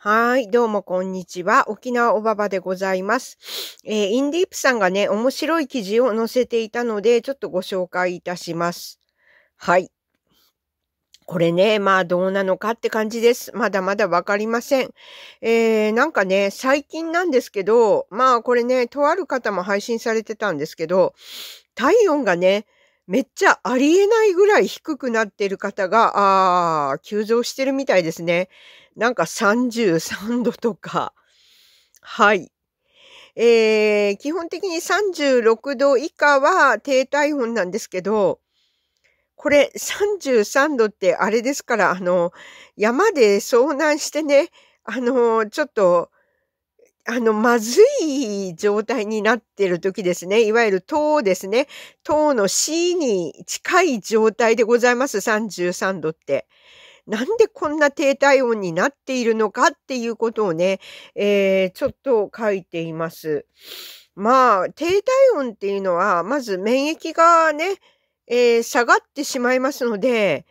はい、どうもこんにちは。沖縄おばばでございます。えー、インディープさんがね、面白い記事を載せていたので、ちょっとご紹介いたします。はい。これね、まあどうなのかって感じです。まだまだわかりません。えー、なんかね、最近なんですけど、まあこれね、とある方も配信されてたんですけど、体温がね、めっちゃありえないぐらい低くなってる方が、ああ、急増してるみたいですね。なんか33度とか、はい。えー、基本的に36度以下は低体温なんですけど、これ33度ってあれですから、あの、山で遭難してね、あの、ちょっと、あの、まずい状態になってる時ですね。いわゆる塔ですね。塔の C に近い状態でございます。33度って。なんでこんな低体温になっているのかっていうことをね、えー、ちょっと書いています。まあ、低体温っていうのは、まず免疫がね、えー、下がってしまいますので、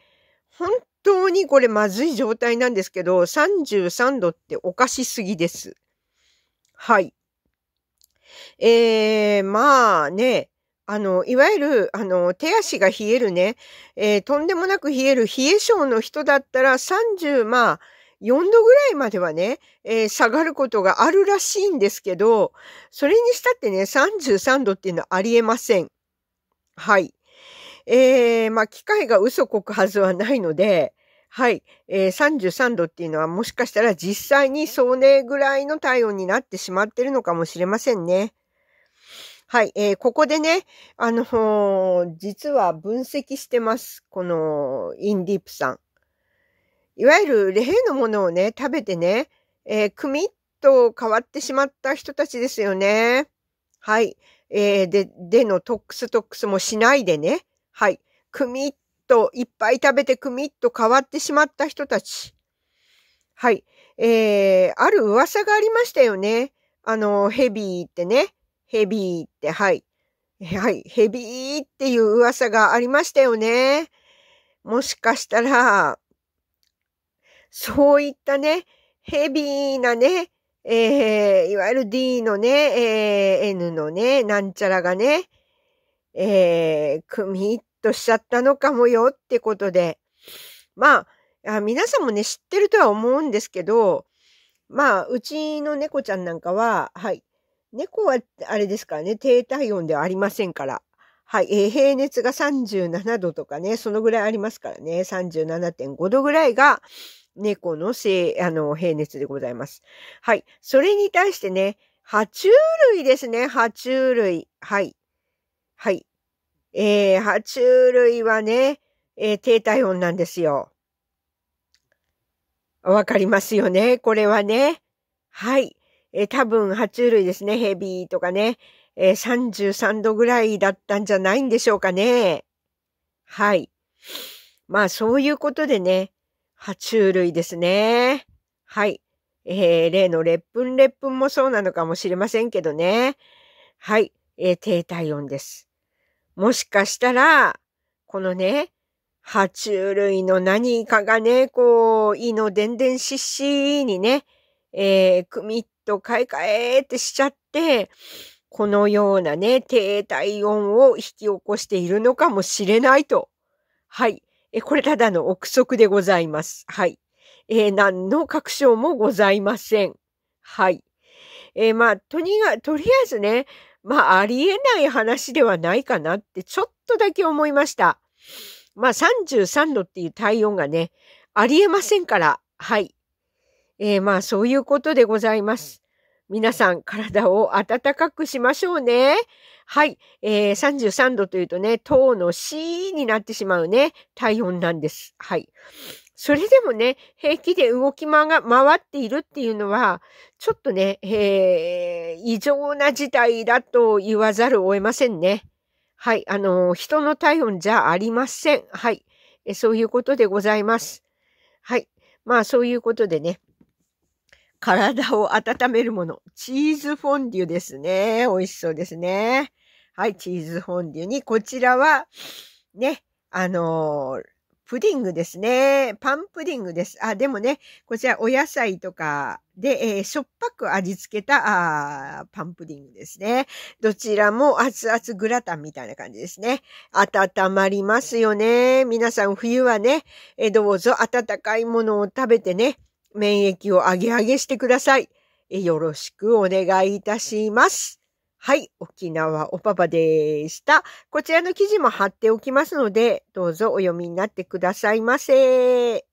本当にこれまずい状態なんですけど、33度っておかしすぎです。はい。えー、まあね、あの、いわゆる、あの、手足が冷えるね、えー、とんでもなく冷える冷え性の人だったら30、まあ、4度ぐらいまではね、えー、下がることがあるらしいんですけど、それにしたってね、33度っていうのはありえません。はい。えー、まあ、機械が嘘こくはずはないので、はい、えー、33度っていうのはもしかしたら実際にそうねぐらいの体温になってしまってるのかもしれませんね。はい、えー、ここでね、あのー、実は分析してます。この、インディープさん。いわゆる、例のものをね、食べてね、えー、組っと変わってしまった人たちですよね。はい。えー、で、でのトックストックスもしないでね。はい。くみっと、いっぱい食べてくみっと変わってしまった人たち。はい。えー、ある噂がありましたよね。あの、ヘビーってね。ヘビーって、はい。はい、ヘビーっていう噂がありましたよね。もしかしたら、そういったね、ヘビーなね、えー、いわゆる D のね、えー、N のね、なんちゃらがね、えー、クミっとしちゃったのかもよってことで。まあ、あ皆さんもね、知ってるとは思うんですけど、まあ、うちの猫ちゃんなんかは、はい、猫は、あれですからね、低体温ではありませんから。はい、えー、平熱が37度とかね、そのぐらいありますからね、37.5度ぐらいが猫のせあの、平熱でございます。はい、それに対してね、爬虫類ですね、爬虫類。はい。はい。えー、爬虫類はね、えー、低体温なんですよ。わかりますよね、これはね。はい。えー、多分、爬虫類ですね、ヘビとかね、えー、33度ぐらいだったんじゃないんでしょうかね。はい。まあ、そういうことでね、爬虫類ですね。はい。えー、例の烈ッ烈ンもそうなのかもしれませんけどね。はい。えー、低体温です。もしかしたら、このね、爬虫類の何かがね、こう、胃のでんでんしっしーにね、えー、クミット買い替えってしちゃって、このようなね、低体温を引き起こしているのかもしれないと。はい。え、これただの憶測でございます。はい。えー、何の確証もございません。はい。えー、まあ、とにかく、とりあえずね、まあ、ありえない話ではないかなって、ちょっとだけ思いました。まあ、33度っていう体温がね、ありえませんから、はい。えー、まあそういうことでございます。皆さん体を暖かくしましょうね。はい。えー、33度というとね、糖の C になってしまうね、体温なんです。はい。それでもね、平気で動きまが回っているっていうのは、ちょっとね、えー、異常な事態だと言わざるを得ませんね。はい。あの人の体温じゃありません。はい。そういうことでございます。はい。まあ、そういうことでね。体を温めるもの。チーズフォンデュですね。美味しそうですね。はい、チーズフォンデュに、こちらは、ね、あのー、プディングですね。パンプディングです。あ、でもね、こちらお野菜とかで、えー、しょっぱく味付けたあパンプディングですね。どちらも熱々グラタンみたいな感じですね。温まりますよね。皆さん冬はね、えどうぞ温かいものを食べてね、免疫を上げ上げしてください。よろしくお願いいたします。はい。沖縄おパパでした。こちらの記事も貼っておきますので、どうぞお読みになってくださいませ。